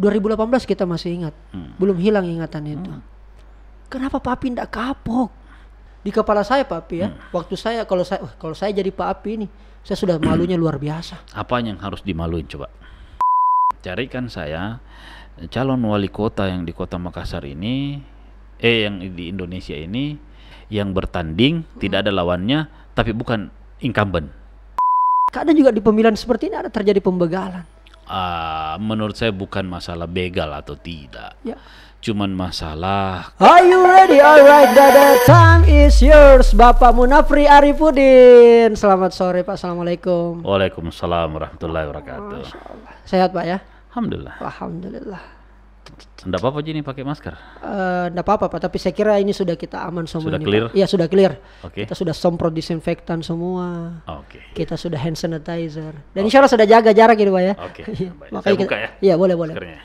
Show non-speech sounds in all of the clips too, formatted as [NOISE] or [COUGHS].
2018 kita masih ingat, hmm. belum hilang ingatan itu. Hmm. Kenapa Papi tidak kapok? Di kepala saya Papi ya, hmm. waktu saya kalau saya kalau saya jadi Papi ini, saya sudah malunya luar biasa. Apa yang harus dimaluin coba? Carikan saya calon wali kota yang di kota Makassar ini, eh yang di Indonesia ini, yang bertanding hmm. tidak ada lawannya, tapi bukan incumbent. Kadang juga di pemilihan seperti ini ada terjadi pembegalan uh, menurut saya bukan masalah begal atau tidak. Ya. Cuman masalah. Are you ready? Alright, the, time is yours, Bapak Munafri Arifudin. Selamat sore, Pak. Assalamualaikum. Waalaikumsalam, warahmatullahi wabarakatuh. Sehat, Pak ya. Alhamdulillah. Alhamdulillah. Tidak apa-apa jadi ini pakai masker? Tidak eh, uh, apa-apa tapi saya kira ini sudah kita aman semua. Sudah ini, clear? Iya sudah clear. Oke. Okay. Kita sudah semprot disinfektan semua. Oke. Okay. Kita sudah hand sanitizer. Dan okay. insya sudah jaga jarak gitu Pak ya. Oke. Okay. [LAUGHS] Makanya saya kita, ya? Iya boleh boleh. Maskernya.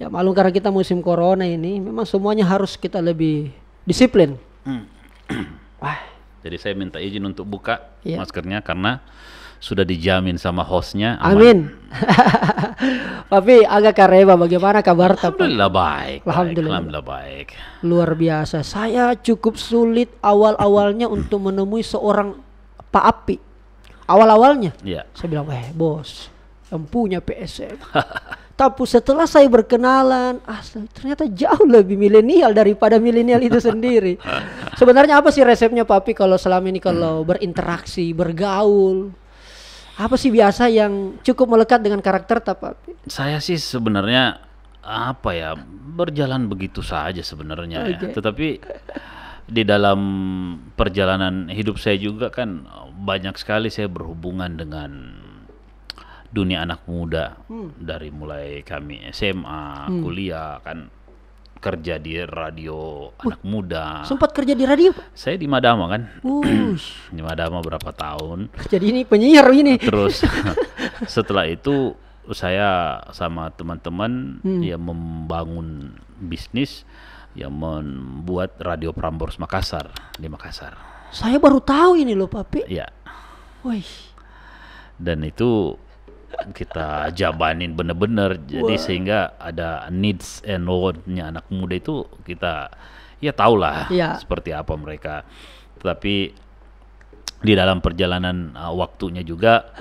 Ya malu karena kita musim corona ini memang semuanya harus kita lebih disiplin. Hmm. Wah. Jadi saya minta izin untuk buka yeah. maskernya karena sudah dijamin sama hostnya. Aman. Amin. tapi [LAUGHS] agak kareba bagaimana kabar Alhamdulillah baik. Alhamdulillah. Alhamdulillah baik. Luar biasa. Saya cukup sulit awal-awalnya untuk menemui seorang Pak Api. Awal-awalnya. Iya. Saya bilang, eh, bos, yang punya PSM." [LAUGHS] Tapi setelah saya berkenalan, ah, ternyata jauh lebih milenial daripada milenial itu sendiri. [LAUGHS] Sebenarnya apa sih resepnya Papi kalau selama ini kalau hmm. berinteraksi, bergaul? apa sih biasa yang cukup melekat dengan karakter Tapak? Saya sih sebenarnya apa ya berjalan begitu saja sebenarnya okay. ya. Tetapi di dalam perjalanan hidup saya juga kan banyak sekali saya berhubungan dengan dunia anak muda hmm. dari mulai kami SMA, hmm. kuliah kan kerja di radio uh, anak muda. Sempat kerja di radio? Saya di Madama kan. Uh. [CLEARS THROAT] di Madama berapa tahun. Jadi ini penyiar ini. Terus [LAUGHS] [LAUGHS] setelah itu saya sama teman-teman hmm. ya membangun bisnis yang membuat Radio Prambors Makassar di Makassar. Saya baru tahu ini loh, Papi. Iya. woi Dan itu kita jabanin bener-bener jadi Wah. sehingga ada needs and want-nya anak muda itu kita ya tahulah ya. seperti apa mereka tapi di dalam perjalanan uh, waktunya juga [LAUGHS]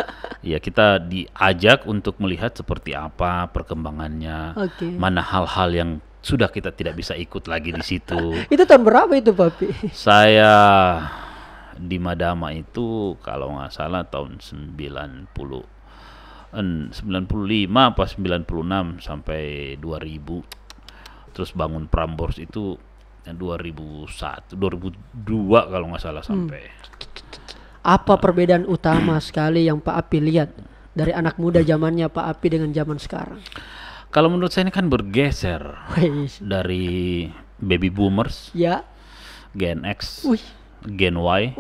ya kita diajak untuk melihat seperti apa perkembangannya okay. mana hal-hal yang sudah kita tidak bisa ikut lagi di situ [LAUGHS] itu tahun berapa itu papi saya di Madama itu kalau nggak salah tahun 90 95 apa 96 sampai 2000 terus bangun Prambors itu 2001 2002 kalau nggak salah hmm. sampai apa nah. perbedaan utama sekali yang Pak Api lihat dari anak muda zamannya Pak Api dengan zaman sekarang kalau menurut saya ini kan bergeser iya dari baby boomers ya Gen X Wih. Gen Y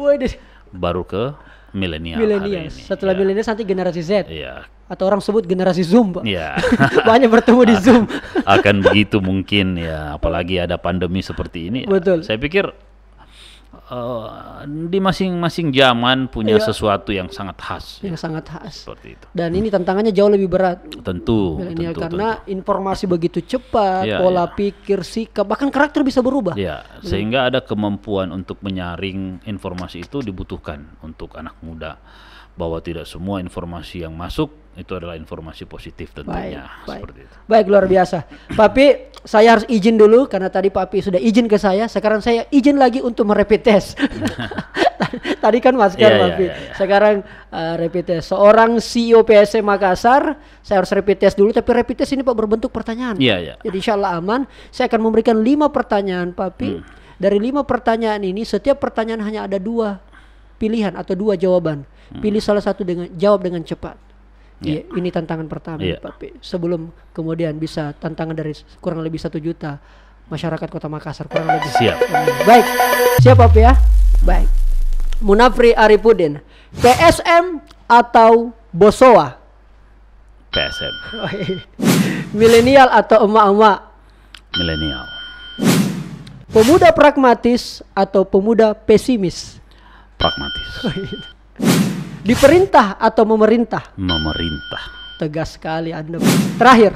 baru ke milenial milenial setelah yeah. milenial nanti generasi Z yeah. atau orang sebut generasi Zoom pak yeah. [LAUGHS] banyak bertemu di Zoom akan begitu mungkin ya apalagi ada pandemi seperti ini betul saya pikir Eh, di masing-masing zaman punya ya. sesuatu yang sangat khas. Ya. Yang ya. sangat khas. Seperti itu. Dan ini tantangannya jauh lebih berat. Tentu. Ini tentu karena tentu. informasi begitu cepat, ya, pola ya. pikir, sikap, bahkan karakter bisa berubah. Ya, hmm. sehingga ada kemampuan untuk menyaring informasi itu dibutuhkan untuk anak muda bahwa tidak semua informasi yang masuk itu adalah informasi positif tentunya baik, seperti itu. Baik luar biasa. Papi, saya harus izin dulu karena tadi Papi sudah izin ke saya. Sekarang saya izin lagi untuk merepit test. [LAUGHS] [LAUGHS] tadi kan masker yeah, iya, Papi. Yeah, yeah, yeah. Sekarang uh, eh, rapid test. Seorang CEO PSM Makassar, saya harus rapid test dulu tapi rapid test ini Pak berbentuk pertanyaan. Iya, yeah, yeah. Jadi Allah aman. Saya akan memberikan lima pertanyaan Papi. Hmm. Dari lima pertanyaan ini setiap pertanyaan hanya ada dua pilihan atau dua jawaban. Hmm. Pilih salah satu dengan jawab dengan cepat. Yeah. Iya, ini tantangan pertama. Yeah. Tapi Sebelum kemudian bisa tantangan dari kurang lebih satu juta masyarakat Kota Makassar kurang lebih. Siap. Baik, siapa Pak ya. Baik. Munafri Arifudin, PSM atau Bosowa? PSM. [LAUGHS] Milenial atau emak-emak? Milenial. Pemuda pragmatis atau pemuda pesimis? Pragmatis. [LAUGHS] Diperintah atau memerintah? Memerintah. Tegas sekali Anda. Terakhir.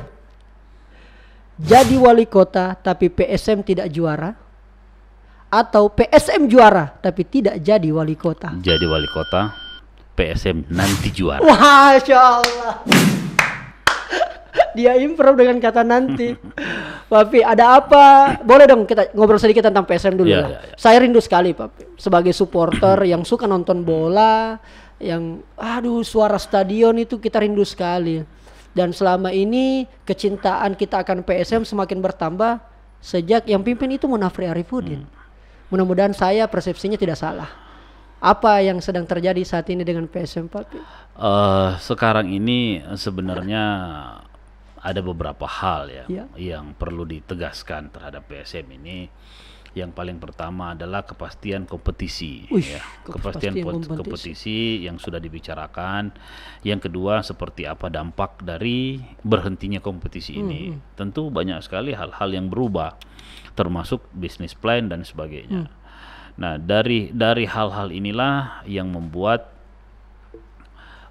Jadi wali kota tapi PSM tidak juara? Atau PSM juara tapi tidak jadi wali kota? Jadi wali kota, PSM nanti juara. [LAUGHS] Masya Allah. Dia improve dengan kata nanti. [LAUGHS] Papi, ada apa? Boleh dong kita ngobrol sedikit tentang PSM dulu. Yeah, yeah, yeah. Ya. Saya rindu sekali, Papi, sebagai supporter yang suka nonton bola, yang aduh suara stadion itu kita rindu sekali dan selama ini kecintaan kita akan PSM semakin bertambah sejak yang pimpin itu Munafri Arifudin. Hmm. Mudah-mudahan saya persepsinya tidak salah. Apa yang sedang terjadi saat ini dengan PSM Pak? Uh, sekarang ini sebenarnya ada beberapa hal ya, ya. yang perlu ditegaskan terhadap PSM ini yang paling pertama adalah kepastian kompetisi. Uish, ya. Kepastian, kepastian kompetisi yang sudah dibicarakan. Yang kedua seperti apa dampak dari berhentinya kompetisi hmm, ini. Hmm. Tentu banyak sekali hal-hal yang berubah, termasuk bisnis plan dan sebagainya. Hmm. Nah, dari dari hal-hal inilah yang membuat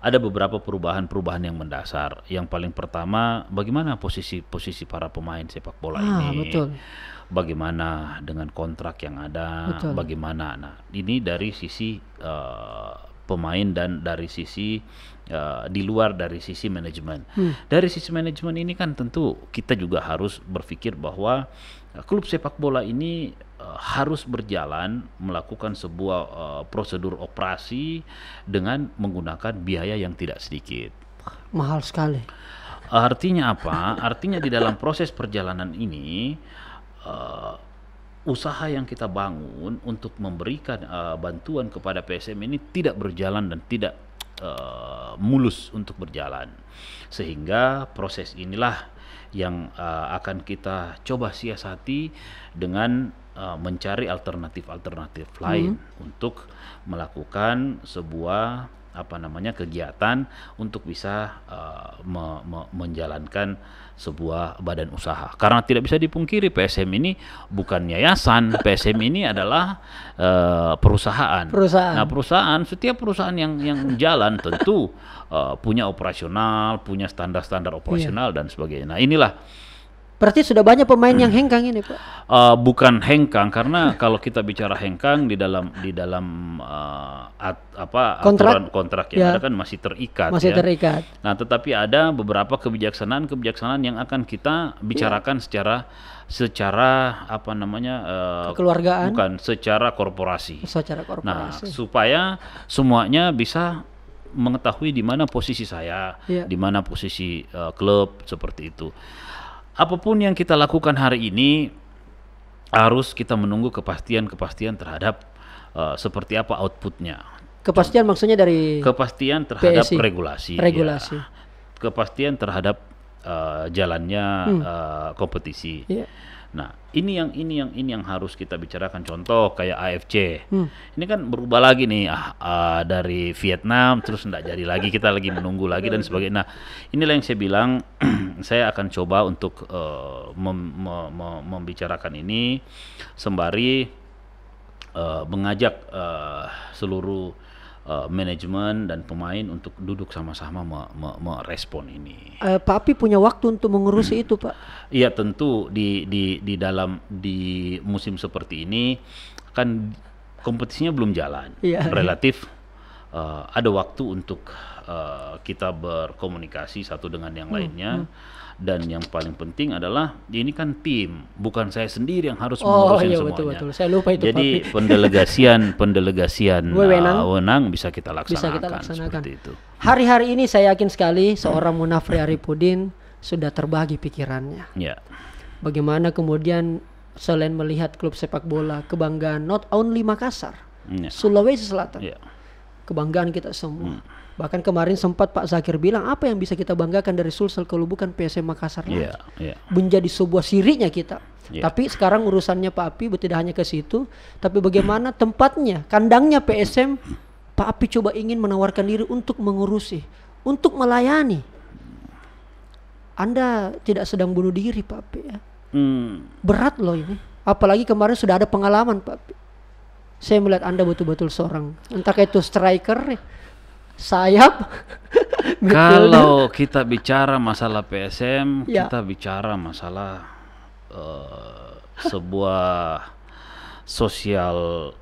ada beberapa perubahan-perubahan yang mendasar. Yang paling pertama, bagaimana posisi-posisi para pemain sepak bola ah, ini? Betul bagaimana dengan kontrak yang ada, Betul. bagaimana. Nah, ini dari sisi uh, pemain dan dari sisi uh, di luar dari sisi manajemen. Hmm. Dari sisi manajemen ini kan tentu kita juga harus berpikir bahwa eh, klub sepak bola ini harus berjalan melakukan sebuah uh, prosedur operasi dengan menggunakan biaya yang tidak sedikit. Mahal sekali. Artinya apa? Artinya di dalam proses perjalanan ini uh, usaha yang kita bangun untuk memberikan uh, bantuan kepada PSM ini tidak berjalan dan tidak uh, mulus untuk berjalan. Sehingga proses inilah yang uh, akan kita coba siasati dengan uh, mencari alternatif-alternatif lain hmm. untuk melakukan sebuah apa namanya kegiatan untuk bisa uh, me me menjalankan sebuah badan usaha. Karena tidak bisa dipungkiri PSM ini bukan yayasan, [LAUGHS] PSM ini adalah uh, perusahaan. Perusahaan. Nah, perusahaan setiap perusahaan yang yang jalan tentu uh, punya operasional, punya standar-standar operasional iya. dan sebagainya. Nah, inilah Berarti sudah banyak pemain yang hengkang ini, Pak. Uh, bukan hengkang karena kalau kita bicara hengkang di dalam di dalam uh, at, apa kontrak aturan kontrak yang ya. ada kan masih terikat Masih ya. terikat. Nah, tetapi ada beberapa kebijaksanaan-kebijaksanaan yang akan kita bicarakan ya. secara secara apa namanya uh, eh, keluargaan bukan secara korporasi. Secara nah, korporasi. Nah, supaya semuanya bisa mengetahui di mana posisi saya, ya. di mana posisi uh, klub seperti itu apapun yang kita lakukan hari ini harus kita menunggu kepastian-kepastian terhadap uh, seperti apa outputnya. Kepastian maksudnya dari kepastian terhadap PSI. regulasi, regulasi, ya. kepastian terhadap uh, jalannya hmm. uh, kompetisi. Yeah. Nah, ini yang ini yang ini yang harus kita bicarakan. Contoh kayak AFC, hmm. ini kan berubah lagi nih ah, ah, dari Vietnam terus tidak jadi lagi kita lagi menunggu lagi dan sebagainya. Nah, inilah yang saya bilang [CLEARS THROAT] saya akan coba untuk uh, mem mem mem membicarakan ini sembari uh, mengajak uh, seluruh uh, manajemen dan pemain untuk duduk sama-sama merespon ini. Uh, Pak Api punya waktu untuk mengurusi hmm. itu, Pak? Iya tentu di di di dalam di musim seperti ini kan kompetisinya belum jalan, ya, relatif Uh, ada waktu untuk uh, kita berkomunikasi satu dengan yang hmm, lainnya. Hmm dan yang paling penting adalah ya ini kan tim bukan saya sendiri yang harus oh, iya, semuanya betul, betul. Saya lupa itu, jadi papi. pendelegasian pendelegasian [LAUGHS] wewenang uh, wenang bisa kita laksanakan, bisa kita laksanakan. itu hari-hari ini saya yakin sekali seorang Munafri Aripudin sudah terbagi pikirannya ya. bagaimana kemudian selain melihat klub sepak bola kebanggaan not only Makassar ya. Sulawesi Selatan ya kebanggaan kita semua. Hmm. Bahkan kemarin sempat Pak Zakir bilang apa yang bisa kita banggakan dari Sulsel kalau bukan PSM Makassar yeah, Yeah. Menjadi sebuah sirinya kita. Yeah. Tapi sekarang urusannya Pak Api tidak hanya ke situ, tapi bagaimana hmm. tempatnya, kandangnya PSM Pak Api coba ingin menawarkan diri untuk mengurusi, untuk melayani. Anda tidak sedang bunuh diri Pak Api ya. Hmm. Berat loh ini. Apalagi kemarin sudah ada pengalaman Pak Api saya melihat Anda betul-betul seorang entah itu striker, sayap. [LAUGHS] Kalau kita bicara masalah PSM, ya. kita bicara masalah uh, sebuah sosial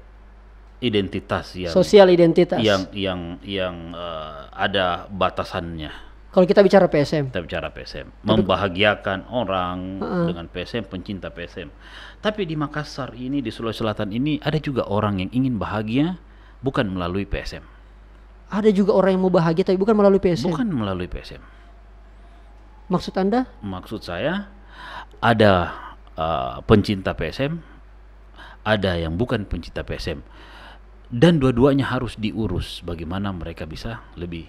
identitas yang sosial identitas yang yang yang uh, ada batasannya. Kalau kita bicara PSM, kita bicara PSM, membahagiakan orang uh -uh. dengan PSM, pencinta PSM. Tapi di Makassar ini, di Sulawesi Selatan ini ada juga orang yang ingin bahagia bukan melalui PSM. Ada juga orang yang mau bahagia tapi bukan melalui PSM. Bukan melalui PSM. Maksud Anda? Maksud saya ada uh, pencinta PSM, ada yang bukan pencinta PSM. Dan dua-duanya harus diurus bagaimana mereka bisa lebih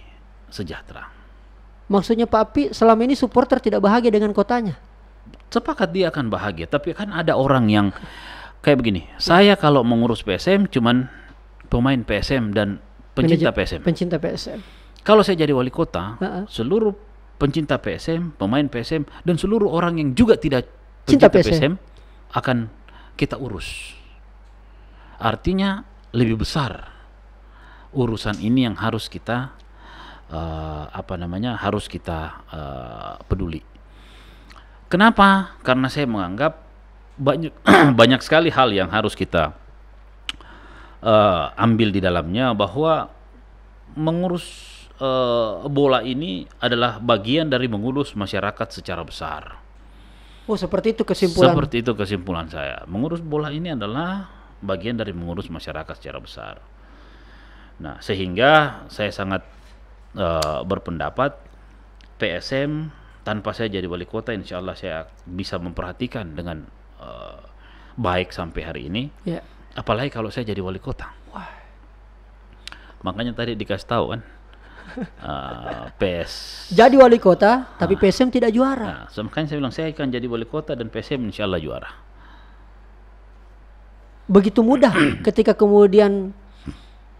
sejahtera. Maksudnya Pak Api selama ini supporter tidak bahagia dengan kotanya? sepakat dia akan bahagia tapi kan ada orang yang kayak begini saya kalau mengurus PSM cuman pemain PSM dan pencinta PSM pencinta PSM kalau saya jadi wali kota uh -uh. seluruh pencinta PSM pemain PSM dan seluruh orang yang juga tidak pencinta Cinta PSM. PSM akan kita urus artinya lebih besar urusan ini yang harus kita uh, apa namanya harus kita uh, peduli Kenapa? Karena saya menganggap banyak [CLEARS THROAT] banyak sekali hal yang harus kita uh, ambil di dalamnya bahwa mengurus uh, bola ini adalah bagian dari mengurus masyarakat secara besar. Oh, seperti itu kesimpulan. Seperti itu kesimpulan saya. Mengurus bola ini adalah bagian dari mengurus masyarakat secara besar. Nah, sehingga saya sangat uh, berpendapat PSM tanpa saya jadi wali kota insya Allah saya bisa memperhatikan dengan uh, baik sampai hari ini ya. apalagi kalau saya jadi wali kota Wah. makanya tadi dikasih tahu kan uh, [LAUGHS] eh, PS jadi wali kota tapi uh, ah. PSM tidak juara uh, so, makanya saya bilang saya akan jadi wali kota dan PSM insya Allah juara begitu mudah [CLEARS THROAT] ketika kemudian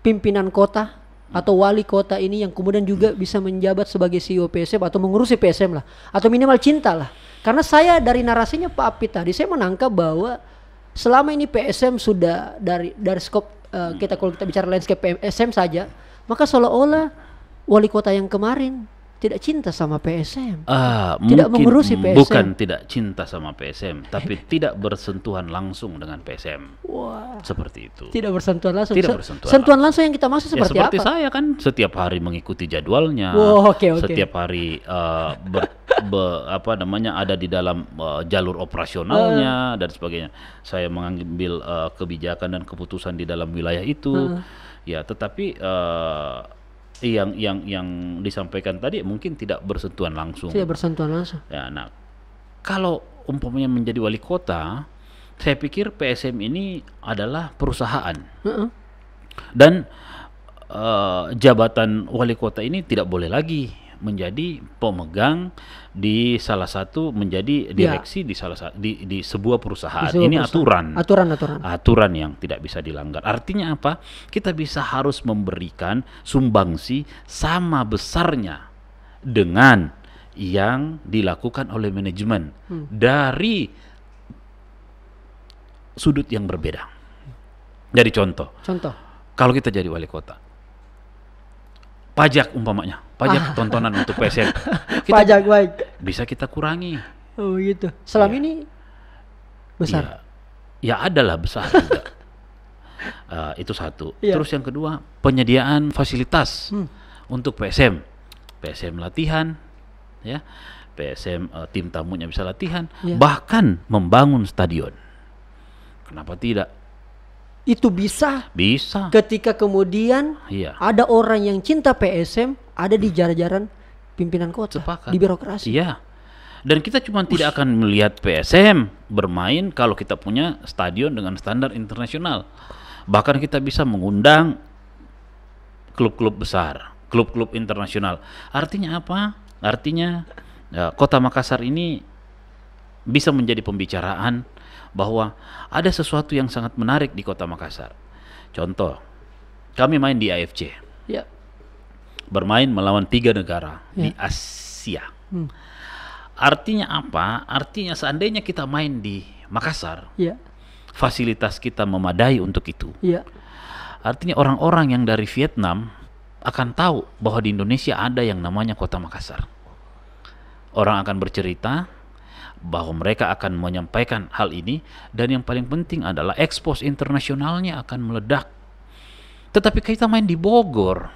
pimpinan kota atau wali kota ini yang kemudian juga hmm. bisa menjabat sebagai CEO PSM atau mengurusi PSM lah atau minimal cinta lah karena saya dari narasinya Pak Api tadi saya menangkap bahwa selama ini PSM sudah dari dari skop uh, kita kalau kita bicara landscape PSM saja maka seolah-olah wali kota yang kemarin tidak cinta sama PSM. Uh, ah, tidak mengurusi PSM. Bukan tidak cinta sama PSM, tapi [LAUGHS] tidak bersentuhan langsung dengan PSM. Wah. Seperti itu. Tidak bersentuhan langsung. Tidak bersentuhan. Sentuhan langsung, langsung yang kita maksud ya, seperti, ya, seperti apa? saya kan setiap hari mengikuti jadwalnya. Wow, okay, okay. Setiap hari uh, ber, [LAUGHS] be, apa namanya ada di dalam uh, jalur operasionalnya uh. dan sebagainya. Saya mengambil uh, kebijakan dan keputusan di dalam wilayah itu. Uh. Ya, tetapi uh, yang yang yang disampaikan tadi mungkin tidak bersentuhan langsung. Tidak bersentuhan langsung. Ya, nah kalau umpamanya menjadi wali kota, saya pikir PSM ini adalah perusahaan uh -uh. dan uh, jabatan wali kota ini tidak boleh lagi menjadi pemegang di salah satu menjadi ya. direksi ya. di salah satu di, di sebuah perusahaan. Di sebuah Ini perusahaan. aturan. Aturan aturan. Aturan yang tidak bisa dilanggar. Artinya apa? Kita bisa harus memberikan sumbangsi sama besarnya dengan yang dilakukan oleh manajemen hmm. dari sudut yang berbeda. jadi contoh. Contoh. Kalau kita jadi wali kota, pajak umpamanya, pajak ah. tontonan untuk PSN. [LAUGHS] Kita pajak baik. Bisa kita kurangi. Oh gitu. Selama ya. ini besar. Iya. Ya, ya adalah besar juga. uh, [LAUGHS] itu satu. Ya. Terus yang kedua penyediaan fasilitas hmm. untuk PSM, PSM latihan, ya, PSM uh, eh, tim tamunya bisa latihan, ya. bahkan membangun stadion. Kenapa tidak? itu bisa bisa ketika kemudian iya. ada orang yang cinta PSM ada di jajaran pimpinan kota Sepakat. di birokrasi iya dan kita cuma tidak akan melihat PSM bermain kalau kita punya stadion dengan standar internasional bahkan kita bisa mengundang klub-klub besar klub-klub internasional artinya apa artinya ya, kota Makassar ini bisa menjadi pembicaraan bahwa ada sesuatu yang sangat menarik di kota Makassar. Contoh, kami main di AFC. Ya. Bermain melawan tiga negara ya. di Asia. Hmm. Artinya apa? Artinya seandainya kita main di Makassar, ya. fasilitas kita memadai untuk itu. Ya. Artinya orang-orang yang dari Vietnam akan tahu bahwa di Indonesia ada yang namanya kota Makassar. Orang akan bercerita, bahwa mereka akan menyampaikan hal ini dan yang paling penting adalah ekspos internasionalnya akan meledak. Tetapi kita main di Bogor.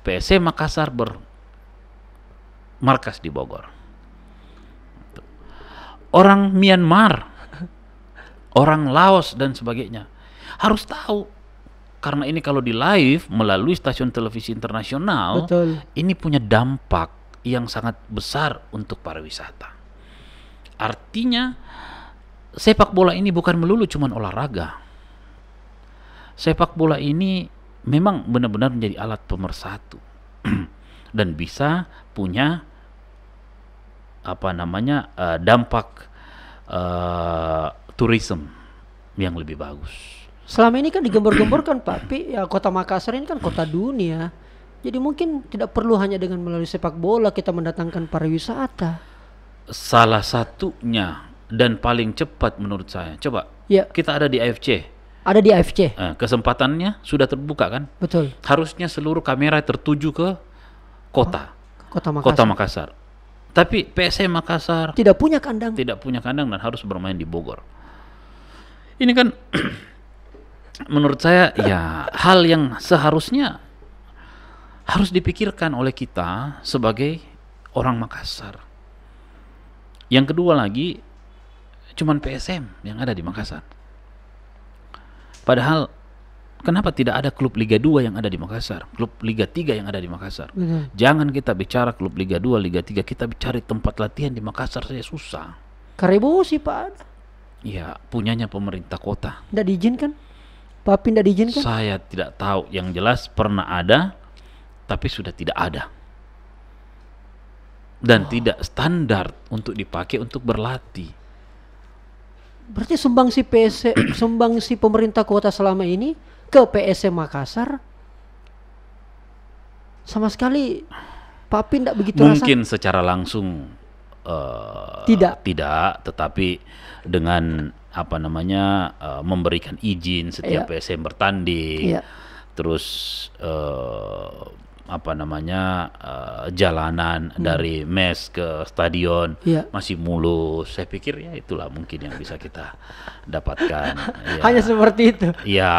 PSC e Makassar bermarkas di Bogor. Orang Myanmar, orang Laos dan sebagainya harus tahu karena ini kalau di live melalui stasiun televisi internasional Betul. ini punya dampak yang sangat besar untuk pariwisata. Artinya sepak bola ini bukan melulu cuman olahraga. Sepak bola ini memang benar-benar menjadi alat pemersatu [CLEARS THROAT] dan bisa punya apa namanya eh, dampak uh, eh, tourism yang lebih bagus. Selama ini kan digembar gemborkan [CLEARS THROAT] Pak ya kota Makassar ini kan kota dunia. Jadi mungkin tidak perlu hanya dengan melalui sepak bola kita mendatangkan pariwisata salah satunya dan paling cepat menurut saya. Coba. Ya. Kita ada di AFC. Ada di AFC. Nah, eh, kesempatannya sudah terbuka kan? Betul. Harusnya seluruh kamera tertuju ke kota. Oh, kota Makassar. Kota Makassar. Tapi PSM Makassar tidak punya kandang. Tidak punya kandang dan harus bermain di Bogor. Ini kan [CLEARS THROAT] menurut saya ya hal yang seharusnya harus dipikirkan oleh kita sebagai orang Makassar yang kedua lagi cuman PSM yang ada di Makassar padahal kenapa tidak ada klub Liga 2 yang ada di Makassar, klub Liga 3 yang ada di Makassar. Jangan kita bicara klub Liga 2, Liga 3, kita cari tempat latihan di Makassar saja susah. Karibu sih Pak. Iya, punyanya pemerintah kota. Tidak diizinkan? Pak. tidak diizinkan? Saya tidak tahu, yang jelas pernah ada tapi sudah tidak ada dan oh. tidak standar untuk dipakai untuk berlatih. Berarti PSC, PS [CLEARS THROAT] si pemerintah kota selama ini ke PSM Makassar sama sekali Pak Pin tidak begitu Mungkin rasa. secara langsung uh, tidak tidak tetapi dengan apa namanya uh, memberikan izin setiap yeah. PSM bertanding. Yeah. Terus uh, apa namanya uh, jalanan hmm. dari mes ke stadion yeah. masih mulus. Saya pikir ya itulah mungkin yang bisa kita dapatkan. [LAUGHS] ya. Hanya seperti itu. Ya,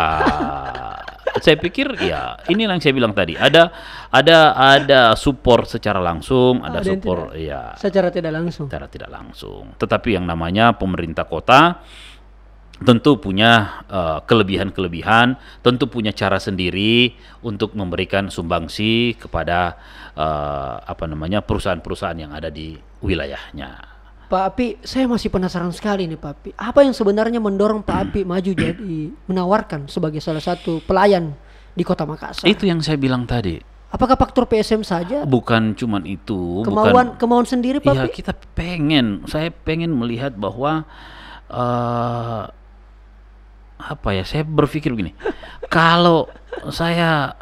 saya pikir ya ini yang saya bilang tadi. Ada ada ada support secara langsung, ada, oh, support tidak, ya secara tidak langsung. Secara tidak langsung. Tetapi yang namanya pemerintah kota tentu punya eh, kelebihan-kelebihan, uh, tentu punya cara sendiri untuk memberikan sumbangsi kepada uh, apa namanya perusahaan-perusahaan yang ada di wilayahnya. Pak Api, saya masih penasaran sekali nih Pak Api. Apa yang sebenarnya mendorong Pak Api maju jadi menawarkan sebagai salah satu pelayan di Kota Makassar? Itu yang saya bilang tadi. Apakah faktor PSM saja? Bukan cuman itu. Kemauan bukan, kemauan sendiri Pak ya, kita pengen. Saya pengen melihat bahwa uh, apa ya saya berpikir begini kalau saya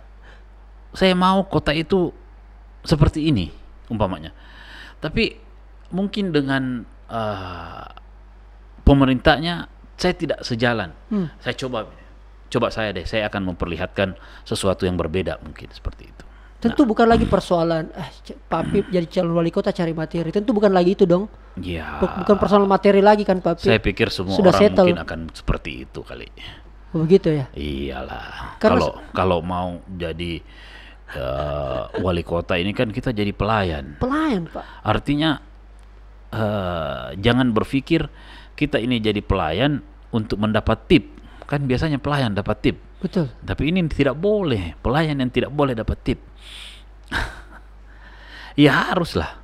saya mau kota itu seperti ini umpamanya tapi mungkin dengan uh, pemerintahnya saya tidak sejalan hmm. saya coba coba saya deh saya akan memperlihatkan sesuatu yang berbeda mungkin seperti itu Tentu nah, bukan lagi persoalan eh, Papi jadi calon wali kota cari materi. Tentu bukan lagi itu dong. Iya. Bukan persoalan materi lagi kan Papi. Saya pikir semua Sudah orang settle. mungkin akan seperti itu kali. Oh, begitu ya. Iyalah. Kalau kalau mau jadi uh, wali kota ini kan kita jadi pelayan. Pelayan Pak. Artinya uh, jangan berpikir kita ini jadi pelayan untuk mendapat tip. Kan biasanya pelayan dapat tip. Betul. Tapi ini tidak boleh. Pelayan yang tidak boleh dapat tip. [LAUGHS] ya haruslah.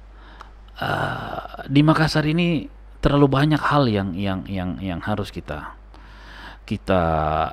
Uh, di Makassar ini terlalu banyak hal yang yang yang yang harus kita kita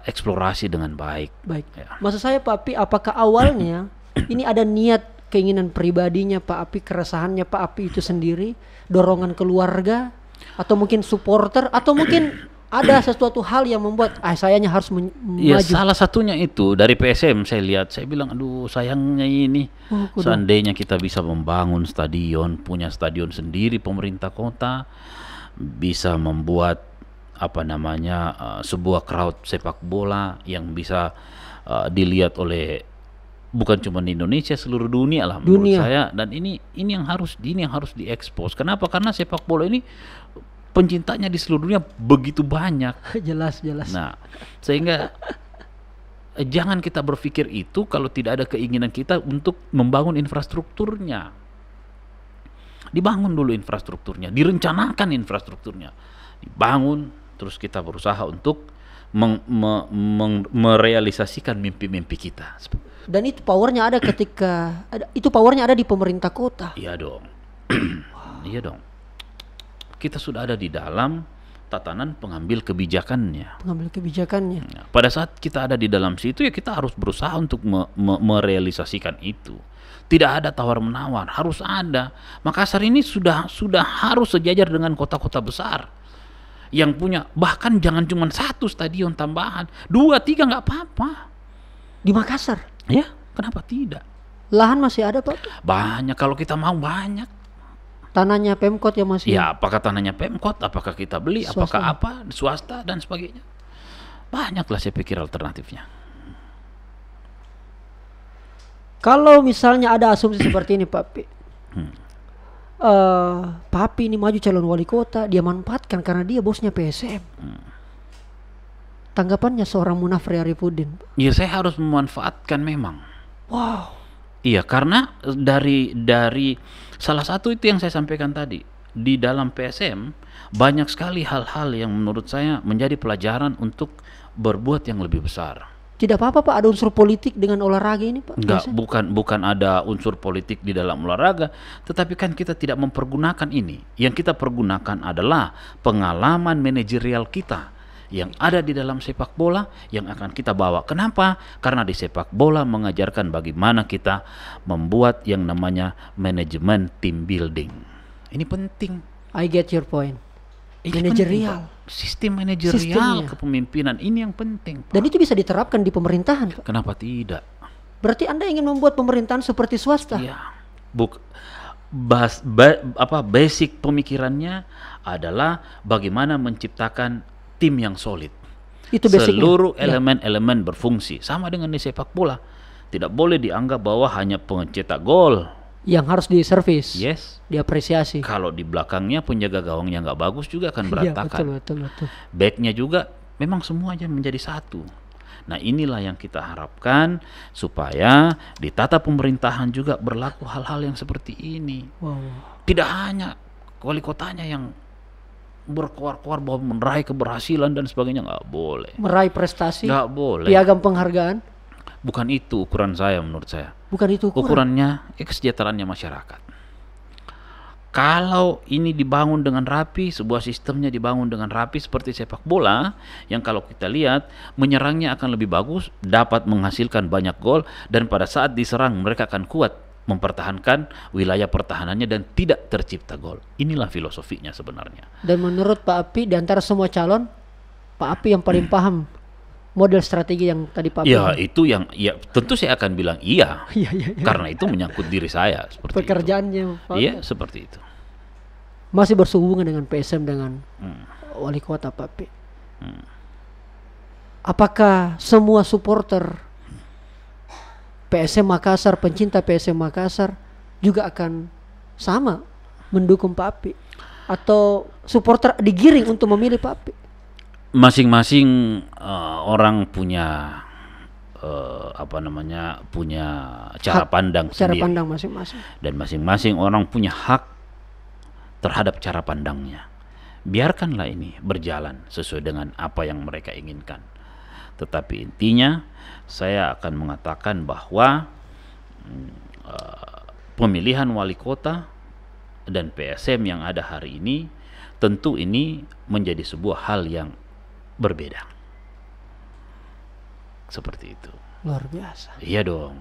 eksplorasi dengan baik. Baik. Ya. Maksud saya Pak Api, apakah awalnya [COUGHS] ini ada niat keinginan pribadinya Pak Api, keresahannya Pak Api itu sendiri, dorongan keluarga atau mungkin supporter atau mungkin ada sesuatu hal yang membuat ah sayanya harus ya, maju. salah satunya itu dari PSM saya lihat saya bilang aduh sayangnya ini oh, seandainya kita bisa membangun stadion punya stadion sendiri pemerintah kota bisa membuat apa namanya uh, sebuah crowd sepak bola yang bisa uh, dilihat oleh bukan cuma di Indonesia seluruh dunia lah dunia. menurut saya dan ini ini yang harus ini yang harus diekspos kenapa karena sepak bola ini pencintanya di seluruh dunia begitu banyak. [LAUGHS] jelas, jelas. Nah, sehingga eh, jangan kita berpikir itu kalau tidak ada keinginan kita untuk membangun infrastrukturnya. Dibangun dulu infrastrukturnya, direncanakan infrastrukturnya. Dibangun, terus kita berusaha untuk meng, me, meng, merealisasikan mimpi-mimpi kita. Dan itu powernya ada ketika itu powernya ada di pemerintah kota. Iya dong, [CLEARS THROAT] iya dong kita sudah ada di dalam tatanan pengambil kebijakannya. Pengambil kebijakannya. Ya, pada saat kita ada di dalam situ ya kita harus berusaha untuk me me merealisasikan itu. Tidak ada tawar menawar, harus ada. Makassar ini sudah sudah harus sejajar dengan kota-kota besar yang punya bahkan jangan cuma satu stadion tambahan, dua tiga nggak apa-apa. Di Makassar? Ya, kenapa tidak? Lahan masih ada pak? Banyak kalau kita mau banyak tanahnya Pemkot ya masih. Ya, apakah tanahnya Pemkot, apakah kita beli, swasta. apakah apa, swasta dan sebagainya. Banyaklah saya pikir alternatifnya. Kalau misalnya ada asumsi [CLEARS THROAT] seperti ini, Papi. Pi. Hmm. Uh, eh, Papi ini maju calon wali kota, dia manfaatkan karena dia bosnya PSM. Hmm. Tanggapannya seorang Munafri Arifuddin. Ya saya harus memanfaatkan memang. Wow Iya, karena eh, dari dari salah satu itu yang saya sampaikan tadi di dalam PSM banyak sekali hal-hal yang menurut saya menjadi pelajaran untuk berbuat yang lebih besar. Tidak apa-apa Pak, ada unsur politik dengan olahraga ini Pak? Enggak, bukan bukan ada unsur politik di dalam olahraga, tetapi kan kita tidak mempergunakan ini. Yang kita pergunakan adalah pengalaman manajerial kita yang ada di dalam sepak bola yang akan kita bawa. Kenapa? Karena di sepak bola mengajarkan bagaimana kita membuat yang namanya manajemen team building. Ini penting. I get your point. Ini manajerial. Sistem manajerial kepemimpinan ini yang penting. Pak. Dan itu bisa diterapkan di pemerintahan. Pak. Kenapa tidak? Berarti Anda ingin membuat pemerintahan seperti swasta. Iya. Buk bahas ba, apa basic pemikirannya adalah bagaimana menciptakan tim yang solid. Itu basicnya. Seluruh ya. elemen-elemen berfungsi sama dengan di sepak bola. Tidak boleh dianggap bahwa hanya pencetak gol yang harus diservis, yes, diapresiasi. Kalau di belakangnya penjaga gawangnya nggak bagus juga akan iya, berantakan. Ya, betul, betul, betul. Backnya juga memang semuanya menjadi satu. Nah inilah yang kita harapkan supaya di tata pemerintahan juga berlaku hal-hal yang seperti ini. Wow. Tidak hanya wali kotanya yang berkuar-kuar bahwa meraih keberhasilan dan sebagainya nggak boleh. Meraih prestasi. Nggak boleh. Piagam penghargaan. Bukan itu ukuran saya menurut saya. Bukan itu ukuran. Ukurannya ya kesejahteraannya masyarakat. Kalau ini dibangun dengan rapi, sebuah sistemnya dibangun dengan rapi seperti sepak bola, yang kalau kita lihat menyerangnya akan lebih bagus, dapat menghasilkan banyak gol, dan pada saat diserang mereka akan kuat mempertahankan wilayah pertahanannya dan tidak tercipta gol. Inilah filosofinya sebenarnya. Dan menurut Pak Api di antara semua calon, Pak Api yang paling hmm. paham model strategi yang tadi Pak Api. Ya, itu yang ya tentu saya akan bilang iya. [LAUGHS] iya, iya, iya. Karena itu menyangkut diri saya seperti Pekerjaannya, Pak. Iya, seperti itu. Masih bersehubungan dengan PSM dengan hmm. wali kota Pak Api. Hmm. Apakah semua supporter PSM Makassar, pencinta PSM Makassar juga akan sama mendukung Papi atau supporter digiring untuk memilih Papi. Masing-masing uh, orang punya uh, apa namanya punya cara hak, pandang cara sendiri. pandang masing-masing dan masing-masing orang punya hak terhadap cara pandangnya. Biarkanlah ini berjalan sesuai dengan apa yang mereka inginkan. Tetapi intinya saya akan mengatakan bahwa mm, eh, pemilihan wali kota dan PSM yang ada hari ini tentu ini menjadi sebuah hal yang berbeda. Seperti itu. Luar biasa. Iya dong.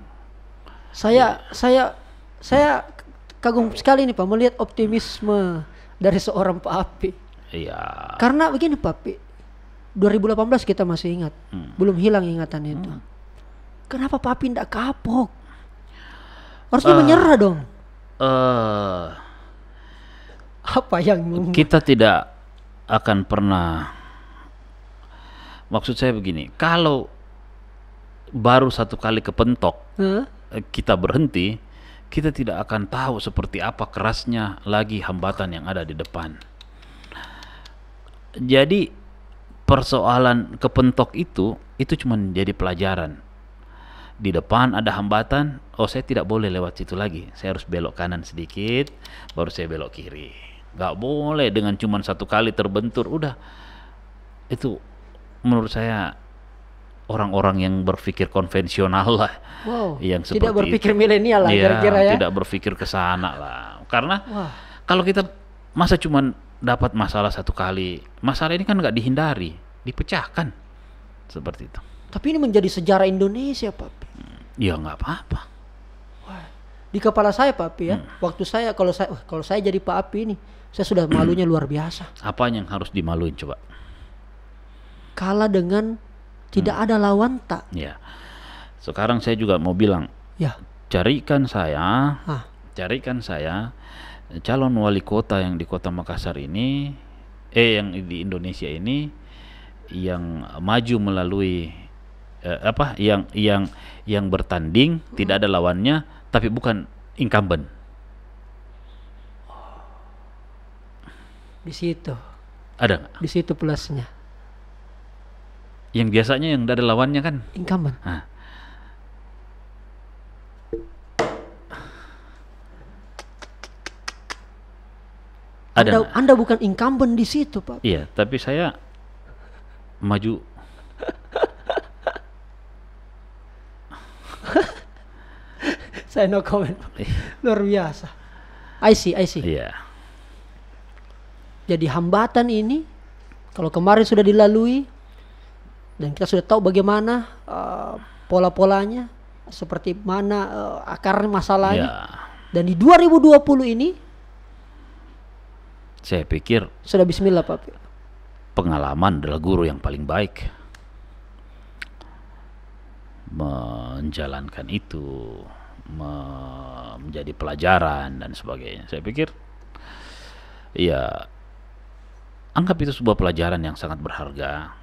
Saya ya. saya saya kagum sekali nih Pak melihat optimisme dari seorang Pak Api. Iya. Karena begini Pak Api, 2018 kita masih ingat, hmm. belum hilang ingatan itu. Hmm. Kenapa Papi ndak kapok? Harusnya uh, menyerah dong. Uh, Apa yang kita tidak akan pernah. Maksud saya begini, kalau baru satu kali kepentok, huh? Eh, kita berhenti, kita tidak akan tahu seperti apa kerasnya lagi hambatan yang ada di depan. Jadi persoalan kepentok itu itu cuma jadi pelajaran di depan ada hambatan, oh saya tidak boleh lewat situ lagi. Saya harus belok kanan sedikit, baru saya belok kiri. nggak boleh dengan cuma satu kali terbentur, udah. Itu menurut saya orang-orang yang berpikir konvensional lah. Wow, yang tidak berpikir milenial lah iya, kira-kira ya, ya. Tidak berpikir ke sana lah. Karena Wah. kalau kita masa cuma dapat masalah satu kali, masalah ini kan nggak dihindari, dipecahkan seperti itu. Tapi ini menjadi sejarah Indonesia, Pak. Hmm, ya nggak apa-apa. di kepala saya, Pak Api ya, hmm. waktu saya kalau saya kalau saya jadi Pak Api ini, saya sudah malunya luar biasa. [CLEARS THROAT] Apa yang harus dimaluin coba? Kalah dengan tidak hmm. ada lawan tak. Ya. Sekarang saya juga mau bilang. Ya. Carikan saya. Ah. Carikan saya calon wali kota yang di kota Makassar ini eh yang di Indonesia ini yang maju melalui eh, apa yang yang yang bertanding hmm. tidak ada lawannya tapi bukan incumbent di situ ada gak? di situ plusnya yang biasanya yang tidak ada lawannya kan incumbent nah, Ada. Anda, bukan incumbent di situ, Pak. Iya, tapi saya maju. [LAUGHS] saya no comment. Iya. Luar biasa. I see, I see. Iya. Jadi hambatan ini kalau kemarin sudah dilalui dan kita sudah tahu bagaimana uh, pola-polanya, seperti mana uh, eh, akar masalahnya. Yeah. Dan di 2020 ini saya pikir sudah bismillah Pak. Pengalaman adalah guru yang paling baik. Menjalankan itu me menjadi pelajaran dan sebagainya. Saya pikir ya anggap itu sebuah pelajaran yang sangat berharga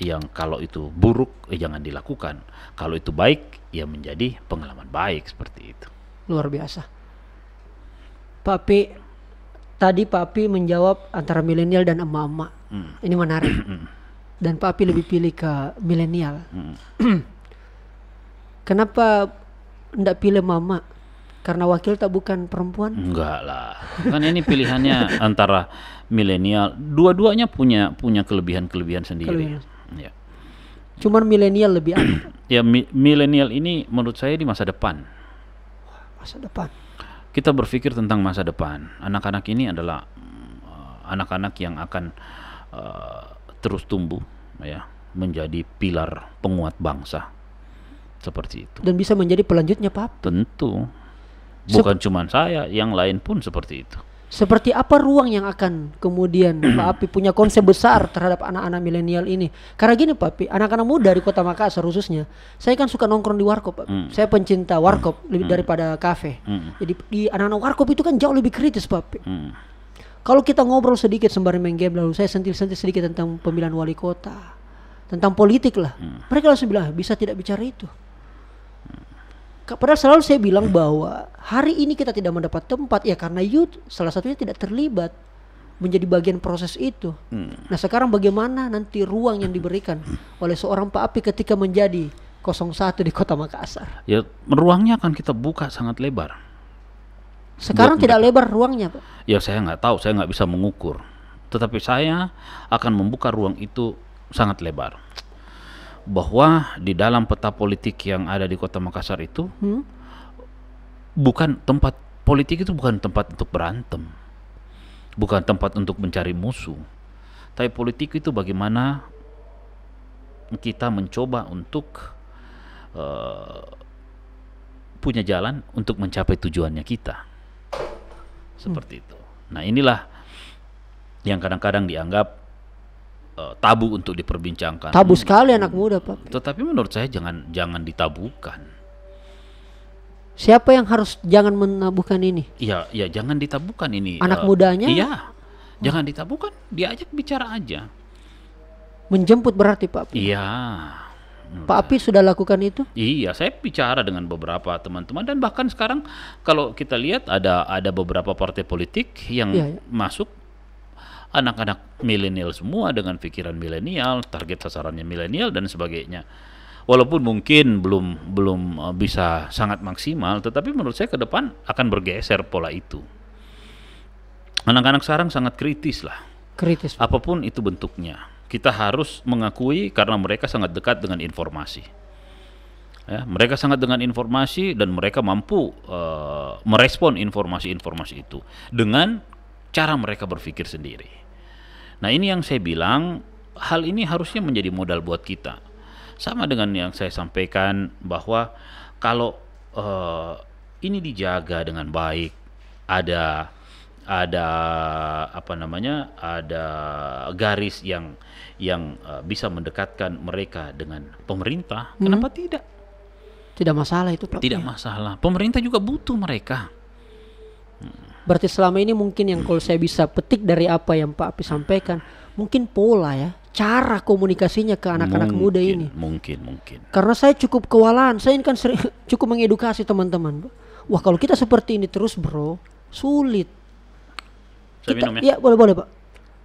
yang kalau itu buruk eh, jangan dilakukan. Kalau itu baik ya menjadi pengalaman baik seperti itu. Luar biasa. Pak Tadi Papi menjawab antara milenial dan emak-emak. Hmm. Ini menarik. [CLEARS THROAT] Hmm. dan Papi lebih pilih ke milenial. Hmm. [CLEARS THROAT] Kenapa ndak pilih mama? Karena wakil tak bukan perempuan? Enggak lah. Kan ini pilihannya [LAUGHS] antara milenial. Dua-duanya punya punya kelebihan-kelebihan sendiri. Kelebihan. Ya. Cuman milenial lebih apa? [CLEARS THROAT] ya mi milenial ini menurut saya di masa depan. Masa depan kita berpikir tentang masa depan. Anak-anak ini adalah eh, anak-anak yang akan uh, terus tumbuh ya, menjadi pilar penguat bangsa. Seperti itu. Dan bisa menjadi pelanjutnya, Pak. Tentu. Bukan Sep cuma saya, yang lain pun seperti itu seperti apa ruang yang akan kemudian Pak Api punya konsep besar terhadap anak-anak milenial ini? Karena gini Pak Api, anak-anak muda dari kota Makassar khususnya, saya kan suka nongkrong di warkop. Pak. Mm. Saya pencinta hmm. warkop mm. lebih hmm. daripada kafe. Mm. Jadi di anak-anak warkop itu kan jauh lebih kritis Pak Api. Mm. Kalau kita ngobrol sedikit sembari main game lalu saya sentil-sentil sedikit tentang pemilihan wali kota, tentang politik lah. Mm. Mereka langsung bilang ah, bisa tidak bicara itu. Padahal selalu saya bilang bahwa hari ini kita tidak mendapat tempat ya karena youth salah satunya tidak terlibat menjadi bagian proses itu. Hmm. Nah sekarang bagaimana nanti ruang yang diberikan oleh seorang Pak Api ketika menjadi 01 di Kota Makassar? Ya ruangnya akan kita buka sangat lebar. Sekarang Buat tidak mereka. lebar ruangnya Pak? Ya saya nggak tahu, saya nggak bisa mengukur. Tetapi saya akan membuka ruang itu sangat lebar bahwa di dalam peta politik yang ada di Kota Makassar itu hmm? bukan tempat politik itu bukan tempat untuk berantem. Bukan tempat untuk mencari musuh. Tapi politik itu bagaimana kita mencoba untuk uh, punya jalan untuk mencapai tujuannya kita. Seperti hmm. itu. Nah, inilah yang kadang-kadang dianggap Eh, tabu untuk diperbincangkan. Tabu hmm. sekali anak hmm. muda, Pak. Tetapi menurut saya jangan jangan ditabukan. Siapa yang harus jangan menabuhkan ini? Iya, ya jangan ditabukan ini. Eh, anak uh, mudanya? Iya. Oh. Jangan ditabukan, diajak bicara aja. Menjemput berarti, Pak. Iya. Pak Api sudah lakukan itu? Iya, saya bicara dengan beberapa teman-teman dan bahkan sekarang kalau kita lihat ada ada beberapa partai politik yang iya, iya. masuk anak-anak milenial semua dengan pikiran milenial, target sasarannya milenial dan sebagainya. Walaupun mungkin belum belum eh, bisa sangat maksimal, tetapi menurut saya ke depan akan bergeser pola itu. Anak-anak sekarang sangat kritis lah. Kritis. Apapun itu bentuknya, kita harus mengakui karena mereka sangat dekat dengan informasi. Ya, mereka sangat dengan informasi dan mereka mampu uh, merespon informasi-informasi itu dengan cara mereka berpikir sendiri. Nah, ini yang saya bilang, hal ini harusnya menjadi modal buat kita. Sama dengan yang saya sampaikan bahwa kalau uh, ini dijaga dengan baik, ada ada apa namanya ada garis yang yang eh, bisa mendekatkan mereka dengan pemerintah hmm. kenapa tidak tidak masalah itu Prof. tidak iya. masalah pemerintah juga butuh mereka hmm. Berarti selama ini mungkin yang kalau saya bisa petik dari apa yang Pak Api sampaikan, mungkin pola ya, cara komunikasinya ke anak-anak muda ini. Mungkin, mungkin. Karena saya cukup kewalahan, saya ini kan sering, [LAUGHS] cukup mengedukasi teman-teman. Wah kalau kita seperti ini terus bro, sulit. kita, ya? Ya boleh, boleh Pak.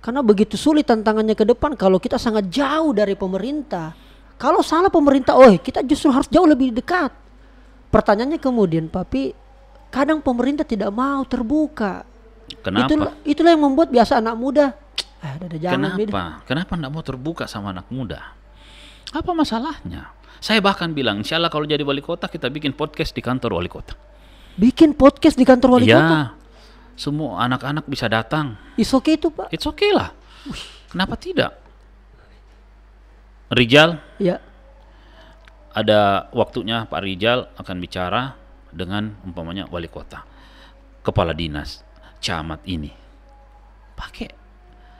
Karena begitu sulit tantangannya ke depan kalau kita sangat jauh dari pemerintah. Kalau salah pemerintah, oh kita justru harus jauh lebih dekat. Pertanyaannya kemudian, Papi, kadang pemerintah tidak mau terbuka. Kenapa? Itulah, itulah yang membuat biasa anak muda. Ah, eh, dada jangan, Kenapa? Beda. Kenapa tidak mau terbuka sama anak muda? Apa masalahnya? Saya bahkan bilang, insya Allah kalau jadi wali kota kita bikin podcast di kantor wali kota. Bikin podcast di kantor wali ya, kota? Semua anak-anak bisa datang. It's okay itu pak? It's okay lah. Uish. Kenapa tidak? Rijal. Ya. Ada waktunya Pak Rijal akan bicara dengan umpamanya wali kota, kepala dinas, camat ini. Pakai